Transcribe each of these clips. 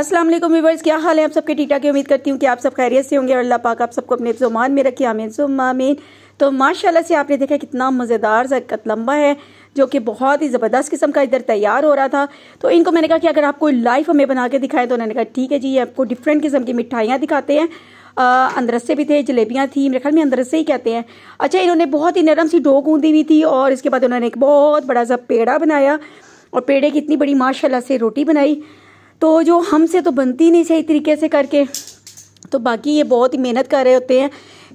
Aslam viewers क्या हाल है आप सबके टीटा की उम्मीद करती हूँ कि आप सब खैरियत से होंगे और अल्लाह पाक आप सबको अपने जुमान में रखे आमीन सुमामीन तो माशाल्लाह से आपने देखा कितना मज़ेदार सा लंबा है जो कि बहुत ही ज़बरदस्त किस्म का इधर तैयार हो रहा था तो इनको मैंने कहा कि अगर आप कोई हमें बना के दिखाएं तो उन्होंने कहा ठीक है जी आपको डिफरेंट किस्म की मिठाइयाँ दिखाते हैं अंदरसे भी थे जलेबियाँ थी मेरे ख्याल में अंदरसे ही कहते हैं अच्छा इन्होंने बहुत ही नरम सी डो गूंदी हुई थी और इसके बाद उन्होंने एक बहुत बड़ा सा पेड़ा बनाया और पेड़े की इतनी बड़ी माशाला से रोटी बनाई तो जो हमसे तो बनती नहीं सही तरीके से करके तो बाकी ये बहुत ही मेहनत कर रहे होते हैं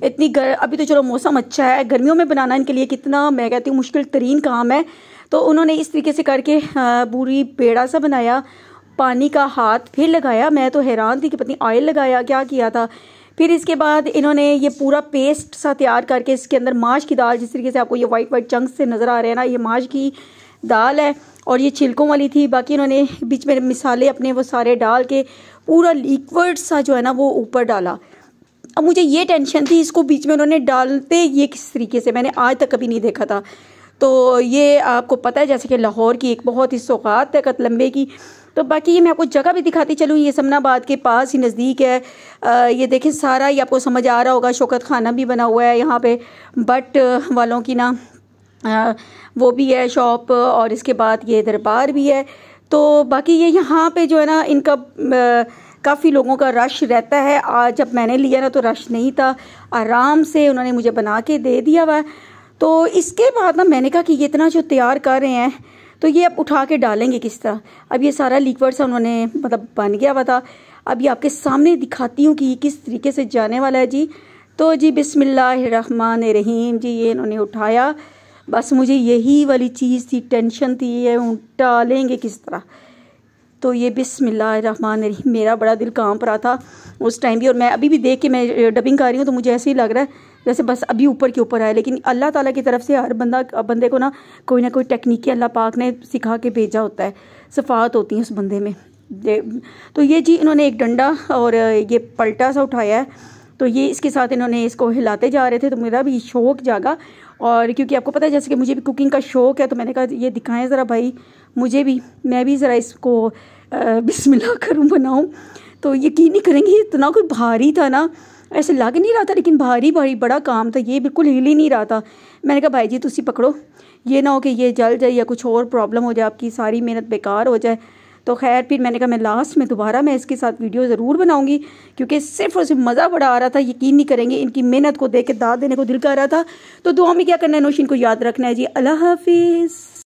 इतनी गर अभी तो चलो मौसम अच्छा है गर्मियों में बनाना इनके लिए कितना मैं कहती हूँ मुश्किल तरीन काम है तो उन्होंने इस तरीके से करके पूरी पेड़ा सा बनाया पानी का हाथ फिर लगाया मैं तो हैरान थी कि पत्नी ऑयल लगाया क्या किया था फिर इसके बाद इन्होंने ये पूरा पेस्ट सा तैयार करके इसके अंदर माश की दाल जिस तरीके से आपको ये वाइट वाइट चंक्स से नज़र आ रहे हैं ना ये माश की दाल है और ये छिलकों वाली थी बाकी उन्होंने बीच में मिसाले अपने वो सारे डाल के पूरा लिक्विड सा जो है ना वो ऊपर डाला अब मुझे ये टेंशन थी इसको बीच में उन्होंने डालते ये किस तरीके से मैंने आज तक कभी नहीं देखा था तो ये आपको पता है जैसे कि लाहौर की एक बहुत ही सौगात है कतलम्बे की तो बाकी ये मैं आपको जगह भी दिखाती चलूँ ये समनाबाद के पास ही नज़दीक है आ, ये देखें सारा ये आपको समझ आ रहा होगा शौकत खाना भी बना हुआ है यहाँ पे बट वालों की ना वो भी है शॉप और इसके बाद ये दरबार भी है तो बाकी ये यहाँ पे जो है ना इनका काफ़ी लोगों का रश रहता है आज जब मैंने लिया ना तो रश नहीं था आराम से उन्होंने मुझे बना के दे दिया हुआ तो इसके बाद ना मैंने कहा कि ये इतना जो तैयार कर रहे हैं तो ये अब उठा के डालेंगे किस तरह अब ये सारा लिक्विड सा उन्होंने मतलब बन गया हुआ था अब ये आपके सामने दिखाती हूँ कि ये किस तरीके से जाने वाला है जी तो जी बिसमिल्लर रहीम जी ये इन्होंने उठाया बस मुझे यही वाली चीज़ थी टेंशन थी ये टालेंगे किस तरह तो ये बिसमान रही मेरा बड़ा दिल काम पर था उस टाइम भी और मैं अभी भी देख के मैं डबिंग कर रही हूँ तो मुझे ऐसे ही लग रहा है जैसे बस अभी ऊपर के ऊपर आया लेकिन अल्लाह ताला की तरफ से हर बंदा बंदे को ना कोई ना कोई टेक्निकी अल्लाह पाक ने सिखा के भेजा होता है सफ़ात होती है उस बंदे में तो ये जी इन्होंने एक डंडा और ये पलटा सा उठाया है तो ये इसके साथ इन्होंने इसको हिलाते जा रहे थे तो मेरा भी शौक जागा और क्योंकि आपको पता है जैसे कि मुझे भी कुकिंग का शौक है तो मैंने कहा ये दिखाएं ज़रा भाई मुझे भी मैं भी ज़रा इसको बिस्मिल्लाह करूँ बनाऊँ तो यकीन नहीं करेंगे इतना कोई भारी था ना ऐसे लग नहीं रहा था लेकिन भारी भारी बड़ा काम था ये बिल्कुल हिल ही नहीं रहा था मैंने कहा भाई जी तुम पकड़ो ये ना हो कि ये जल जाए या कुछ और प्रॉब्लम हो जाए आपकी सारी मेहनत बेकार हो जाए तो खैर फिर मैंने कहा मैं लास्ट में दोबारा मैं इसके साथ वीडियो ज़रूर बनाऊँगी क्योंकि सिर्फ और सिर्फ मज़ा बड़ा आ रहा था यकीन नहीं करेंगे इनकी मेहनत को देख के दाद देने को दिल कर रहा था तो दुआ में क्या करना है नोशिन को याद रखना है जी अल्लाह हाफिज़